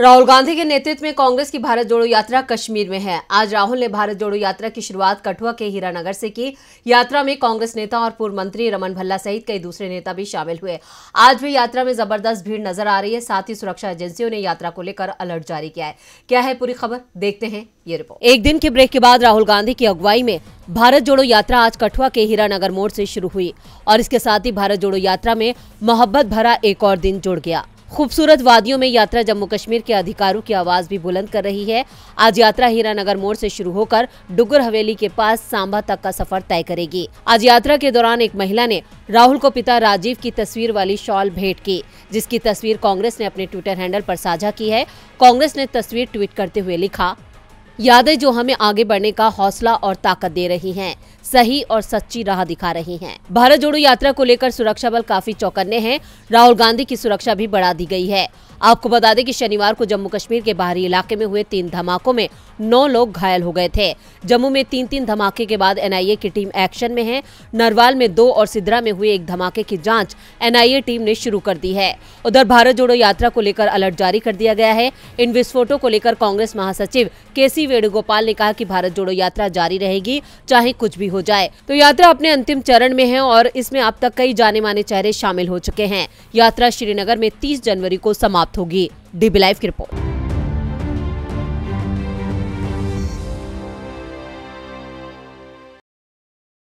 राहुल गांधी के नेतृत्व में कांग्रेस की भारत जोड़ो यात्रा कश्मीर में है आज राहुल ने भारत जोड़ो यात्रा की शुरुआत कठुआ के हीरानगर से की यात्रा में कांग्रेस नेता और पूर्व मंत्री रमन भल्ला सहित कई दूसरे नेता भी शामिल हुए आज भी यात्रा में जबरदस्त भीड़ नजर आ रही है साथ ही सुरक्षा एजेंसियों ने यात्रा को लेकर अलर्ट जारी किया है क्या है पूरी खबर देखते हैं ये रिपोर्ट एक दिन के ब्रेक के बाद राहुल गांधी की अगुवाई में भारत जोड़ो यात्रा आज कठुआ के हीरानगर मोड़ से शुरू हुई और इसके साथ ही भारत जोड़ो यात्रा में मोहब्बत भरा एक और दिन जुड़ गया खूबसूरत वादियों में यात्रा जम्मू कश्मीर के अधिकारों की आवाज़ भी बुलंद कर रही है आज यात्रा हीरानगर मोड़ से शुरू होकर डुगर हवेली के पास सांबा तक का सफर तय करेगी आज यात्रा के दौरान एक महिला ने राहुल को पिता राजीव की तस्वीर वाली शॉल भेंट की जिसकी तस्वीर कांग्रेस ने अपने ट्विटर हैंडल पर साझा की है कांग्रेस ने तस्वीर ट्वीट करते हुए लिखा यादें जो हमें आगे बढ़ने का हौसला और ताकत दे रही हैं सही और सच्ची राह दिखा रही हैं भारत जोड़ो यात्रा को लेकर सुरक्षा बल काफी चौकन्ने हैं राहुल गांधी की सुरक्षा भी बढ़ा दी गई है आपको बता दें कि शनिवार को जम्मू कश्मीर के बाहरी इलाके में हुए तीन धमाकों में नौ लोग घायल हो गए थे जम्मू में तीन तीन धमाके के बाद एनआईए की टीम एक्शन में है नरवाल में दो और सिद्रा में हुए एक धमाके की जांच एनआईए टीम ने शुरू कर दी है उधर भारत जोड़ो यात्रा को लेकर अलर्ट जारी कर दिया गया है इन विस्फोटों को लेकर कांग्रेस महासचिव के सी श्री वेणुगोपाल ने कहा कि भारत जोड़ो यात्रा जारी रहेगी चाहे कुछ भी हो जाए तो यात्रा अपने अंतिम चरण में है और इसमें अब तक कई जाने माने चेहरे शामिल हो चुके हैं यात्रा श्रीनगर में तीस जनवरी को समाप्त होगी डीबी लाइव की रिपोर्ट